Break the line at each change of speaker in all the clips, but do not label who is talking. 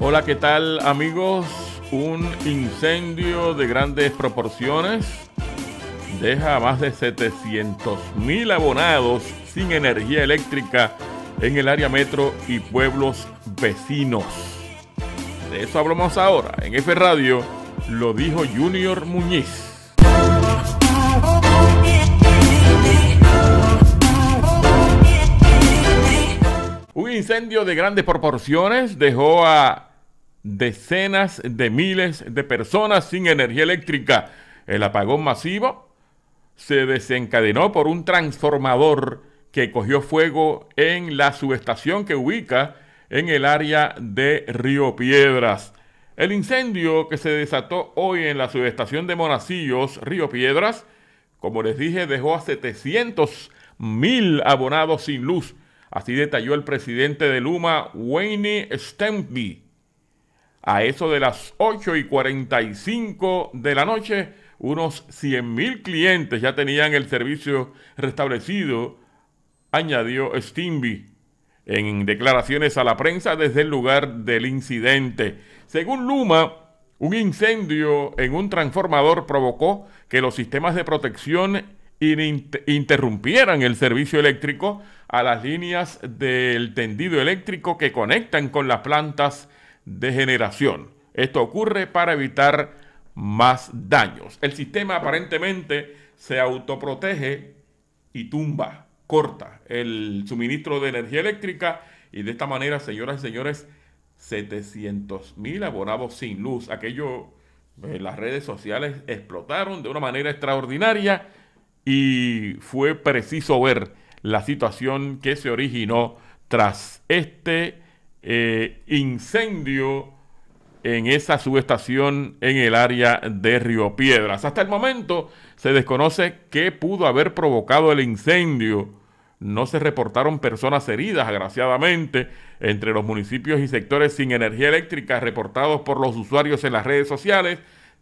Hola, ¿qué tal amigos? Un incendio de grandes proporciones deja a más de 700 mil abonados sin energía eléctrica en el área metro y pueblos vecinos. De eso hablamos ahora en F Radio, lo dijo Junior Muñiz. Un incendio de grandes proporciones dejó a decenas de miles de personas sin energía eléctrica. El apagón masivo se desencadenó por un transformador que cogió fuego en la subestación que ubica en el área de Río Piedras. El incendio que se desató hoy en la subestación de Monacillos, Río Piedras, como les dije, dejó a 700 mil abonados sin luz. Así detalló el presidente de Luma, Wayne Stempy a eso de las 8 y 45 de la noche, unos 100.000 clientes ya tenían el servicio restablecido, añadió Stimby en declaraciones a la prensa desde el lugar del incidente. Según Luma, un incendio en un transformador provocó que los sistemas de protección interrumpieran el servicio eléctrico a las líneas del tendido eléctrico que conectan con las plantas de generación. Esto ocurre para evitar más daños. El sistema aparentemente se autoprotege y tumba, corta el suministro de energía eléctrica y de esta manera, señoras y señores, 700 mil abonados sin luz. Aquello, eh, las redes sociales explotaron de una manera extraordinaria y fue preciso ver la situación que se originó tras este eh, incendio en esa subestación en el área de Río Piedras. Hasta el momento se desconoce qué pudo haber provocado el incendio. No se reportaron personas heridas, agraciadamente, entre los municipios y sectores sin energía eléctrica reportados por los usuarios en las redes sociales.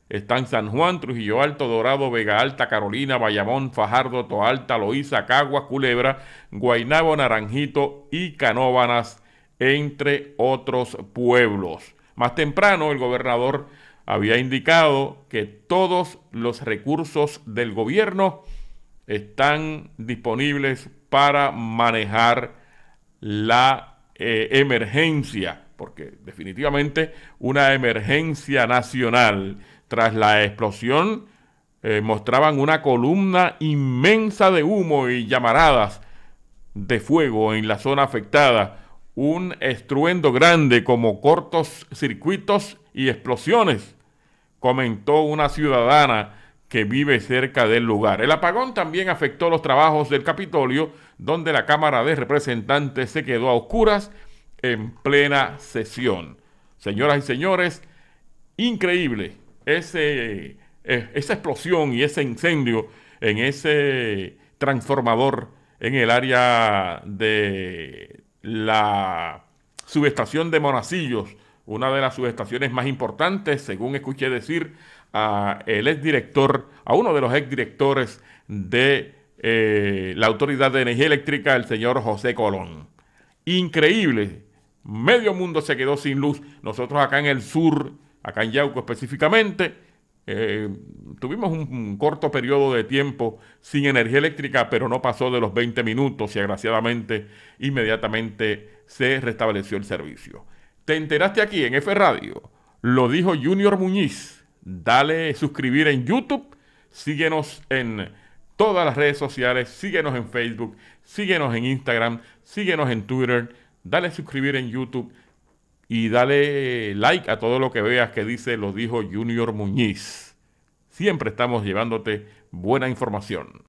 Están San Juan, Trujillo Alto, Dorado, Vega Alta, Carolina, Bayamón, Fajardo, Toalta, Loíza, Caguas, Culebra, Guaynabo, Naranjito y Canóvanas entre otros pueblos. Más temprano el gobernador había indicado que todos los recursos del gobierno están disponibles para manejar la eh, emergencia, porque definitivamente una emergencia nacional tras la explosión eh, mostraban una columna inmensa de humo y llamaradas de fuego en la zona afectada un estruendo grande como cortos circuitos y explosiones, comentó una ciudadana que vive cerca del lugar. El apagón también afectó los trabajos del Capitolio, donde la Cámara de Representantes se quedó a oscuras en plena sesión. Señoras y señores, increíble eh, esa explosión y ese incendio en ese transformador en el área de la subestación de Monacillos, una de las subestaciones más importantes, según escuché decir a el exdirector, a uno de los exdirectores de eh, la Autoridad de Energía Eléctrica, el señor José Colón. Increíble, medio mundo se quedó sin luz. Nosotros acá en el sur, acá en Yauco específicamente, eh, tuvimos un, corto periodo de tiempo sin energía eléctrica, pero no pasó de los 20 minutos y agraciadamente inmediatamente se restableció el servicio. Te enteraste aquí en F Radio, lo dijo Junior Muñiz. Dale suscribir en YouTube, síguenos en todas las redes sociales, síguenos en Facebook, síguenos en Instagram, síguenos en Twitter, dale suscribir en YouTube y dale like a todo lo que veas que dice, lo dijo Junior Muñiz. Siempre estamos llevándote buena información.